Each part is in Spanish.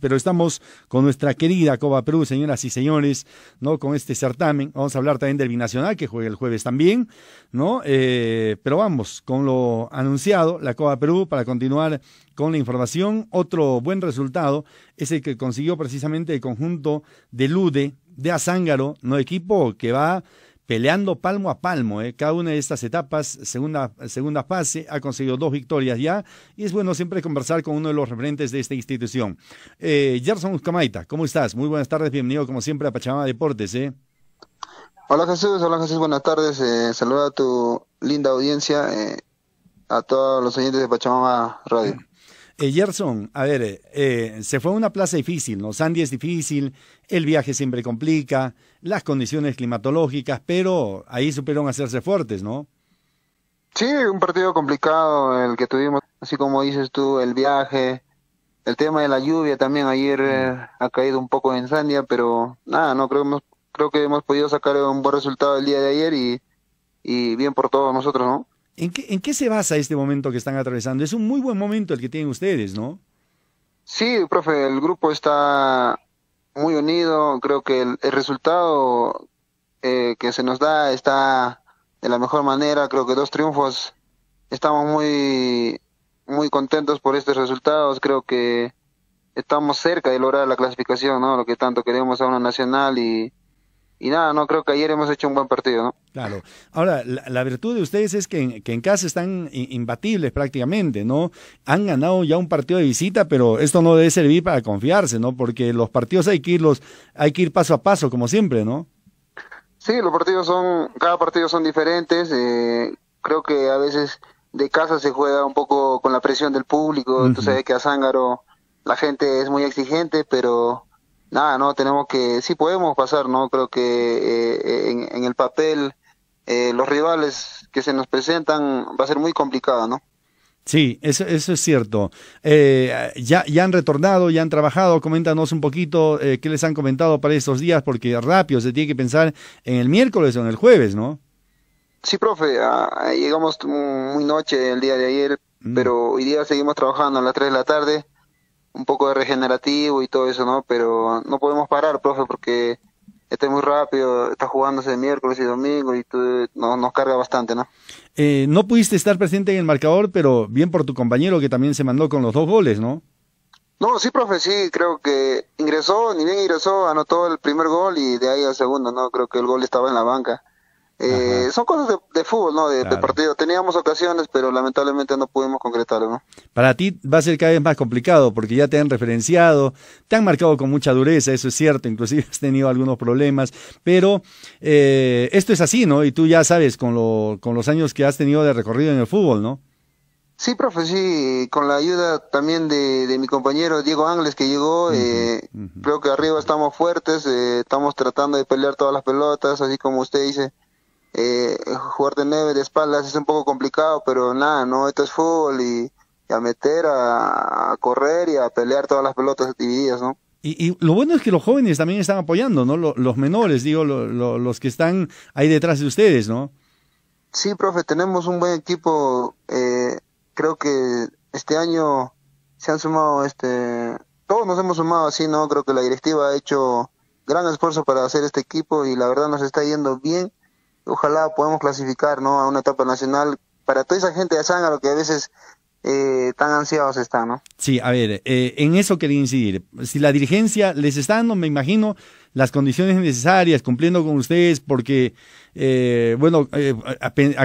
pero estamos con nuestra querida Coba Perú, señoras y señores, ¿no? Con este certamen. Vamos a hablar también del Binacional, que juega el jueves también, ¿no? Eh, pero vamos, con lo anunciado, la Copa Perú, para continuar con la información, otro buen resultado es el que consiguió precisamente el conjunto de Lude, de Azángaro, ¿no? Equipo que va peleando palmo a palmo. Eh. Cada una de estas etapas, segunda, segunda fase, ha conseguido dos victorias ya. Y es bueno siempre conversar con uno de los referentes de esta institución. Eh, Gerson Uzcamaita, ¿cómo estás? Muy buenas tardes, bienvenido como siempre a Pachamama Deportes. Eh. Hola Jesús, hola Jesús, buenas tardes. Eh, saluda a tu linda audiencia, eh, a todos los oyentes de Pachamama Radio. Eh, Gerson, a ver, eh, eh, se fue a una plaza difícil, ¿no? Sandy es difícil, el viaje siempre complica, las condiciones climatológicas, pero ahí supieron hacerse fuertes, ¿no? Sí, un partido complicado el que tuvimos, así como dices tú, el viaje, el tema de la lluvia también ayer eh, ha caído un poco en Sandia, pero nada, no creo, creo que hemos podido sacar un buen resultado el día de ayer y bien por todos nosotros, ¿no? ¿En qué, se basa este momento que están atravesando? Es un muy buen momento el que tienen ustedes, ¿no? Sí, profe, el grupo está muy unido. Creo que el, resultado eh, que se nos da está de la mejor manera. Creo que dos triunfos. Estamos muy, muy contentos por estos resultados. Creo que estamos cerca de lograr la clasificación, ¿no? Lo que tanto queremos a una nacional y y nada, no creo que ayer hemos hecho un buen partido, ¿no? Claro. Ahora, la, virtud de ustedes es que en, casa están imbatibles prácticamente, ¿no? Han ganado ya un partido de visita, pero esto no debe servir para confiarse, ¿no? Porque los partidos hay que irlos, hay que ir paso a paso, como siempre, ¿no? Sí, los partidos son, cada partido son diferentes. Eh, creo que a veces de casa se juega un poco con la presión del público, entonces hay que a Zángaro la gente es muy exigente, pero nada, no, tenemos que, sí podemos pasar, ¿no? Creo que eh, eh, en, el papel eh, los rivales que se nos presentan va a ser muy complicado, ¿no? Sí, eso, es cierto. ya, ya han retornado, ya han trabajado. Coméntanos un poquito qué les han comentado para estos días, porque rápido se tiene que pensar en el miércoles o en el jueves, ¿no? Sí, profe, ah, llegamos muy noche el día de ayer, mm. pero hoy día seguimos trabajando a las 3 de la tarde un poco de regenerativo y todo eso, ¿no? Pero no podemos parar, profe, porque está muy rápido, está jugándose miércoles y domingo y tú, no, nos carga bastante, ¿no? Eh, no pudiste estar presente en el marcador, pero bien por tu compañero que también se mandó con los dos goles, ¿no? No, sí, profe, sí, creo que ingresó, ni bien ingresó, anotó el primer gol y de ahí al segundo, ¿no? Creo que el gol estaba en la banca. Eh, son cosas de, fútbol, ¿no? De, partido. Teníamos ocasiones, pero lamentablemente no pudimos concretarlo, ¿no? Para ti va a ser cada vez más complicado porque ya te han referenciado, te han marcado con mucha dureza, eso es cierto, inclusive has tenido algunos problemas, pero eh, esto es así, ¿no? Y tú ya sabes con, lo, con los años que has tenido de recorrido en el fútbol, ¿no? Sí, profe, sí, con la ayuda también de, de mi compañero Diego Ángeles que llegó, eh, creo que arriba estamos fuertes, eh, estamos tratando de pelear todas las pelotas, así como usted dice, eh, jugar de neve de espaldas es un poco complicado, pero nada, no, esto es fútbol y, a meter, a, correr y a pelear todas las pelotas divididas, ¿no? Y, lo bueno es que los jóvenes también están apoyando, ¿no? Los, menores, digo, los, los que están ahí detrás de ustedes, ¿no? Sí, profe, tenemos un buen equipo. Eh, creo que este año se han sumado, este, todos nos hemos sumado así, ¿no? Creo que la directiva ha hecho gran esfuerzo para hacer este equipo y la verdad nos está yendo bien ojalá podamos clasificar ¿no? a una etapa nacional para toda esa gente de a lo que a veces eh, tan ansiados está, ¿no? Sí, a ver, eh, en eso quería incidir. Si la dirigencia les está dando, me imagino, las condiciones necesarias, cumpliendo con ustedes, porque, eh, bueno,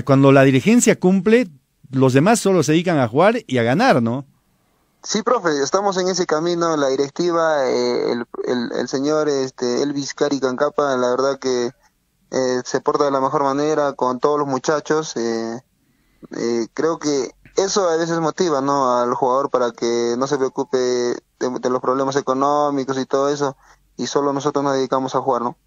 cuando la dirigencia cumple, los demás solo se dedican a jugar y a ganar, ¿no? Sí, profe, estamos en ese camino, la directiva, el, señor este, Elvis Cari Cancapa, la verdad que eh, se porta de la mejor manera con todos los muchachos. Eh, eh, creo que eso a veces motiva ¿no? al jugador para que no se preocupe de, los problemas económicos y todo eso, y solo nosotros nos dedicamos a jugar, ¿no?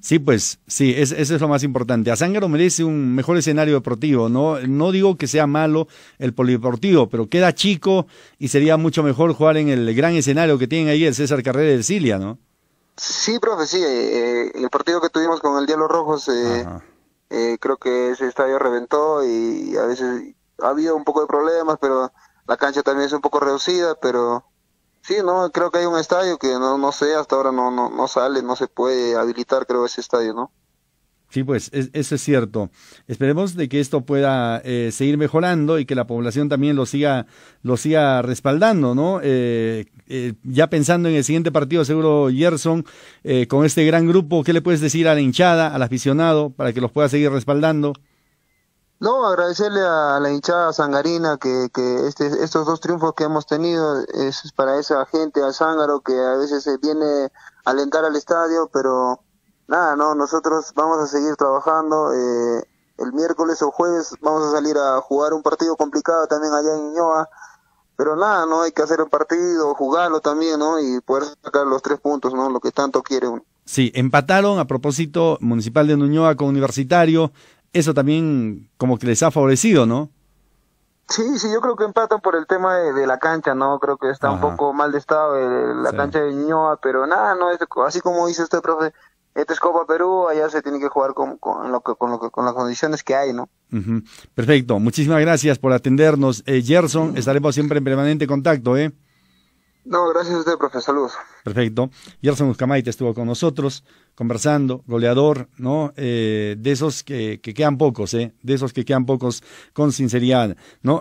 Sí, pues, sí, eso es lo más importante. A Zángaro merece un mejor escenario deportivo, ¿no? No digo que sea malo el polideportivo, pero queda chico y sería mucho mejor jugar en el gran escenario que tienen ahí el César Carrera y el Cilia, ¿no? Sí, profe, sí. el partido que tú con el Diablo rojo eh, creo que ese estadio reventó y a veces ha habido un poco de problemas, pero la cancha también es un poco reducida, pero sí, no, creo que hay un estadio que no, no sé, hasta ahora no, no, sale, no se puede habilitar, creo, ese estadio, ¿no? Sí, pues eso es cierto. Esperemos de que esto pueda eh, seguir mejorando y que la población también lo siga, lo siga respaldando, ¿no? Eh, eh, ya pensando en el siguiente partido, seguro Gerson, eh, con este gran grupo, ¿qué le puedes decir a la hinchada, al aficionado, para que los pueda seguir respaldando? No, agradecerle a la hinchada sangarina que, que este, estos dos triunfos que hemos tenido es para esa gente, al zángaro, que a veces se viene a alentar al estadio, pero nada, no, nosotros vamos a seguir trabajando. Eh, el miércoles o jueves vamos a salir a jugar un partido complicado también allá en Iñoa pero nada, no hay que hacer el partido, jugarlo también, ¿no? Y poder sacar los tres puntos, ¿no? Lo que tanto quiere uno. Sí, empataron a propósito Municipal de Nuñoa con Universitario. Eso también como que les ha favorecido, ¿no? Sí, sí, yo creo que empatan por el tema de, la cancha, ¿no? Creo que está un poco mal de estado la cancha de Nuñoa, pero nada, no así como dice este profe, esta es Copa Perú, allá se tiene que jugar con, lo con, las condiciones que hay, ¿no? Perfecto, muchísimas gracias por atendernos. Eh, Gerson, mm. estaremos siempre en permanente contacto, ¿eh? No, gracias a usted, profe, saludos. Perfecto. Gerson Uzcamaite estuvo con nosotros conversando, goleador, ¿no? Eh, de esos que, que, quedan pocos, ¿eh? De esos que quedan pocos con sinceridad, ¿no?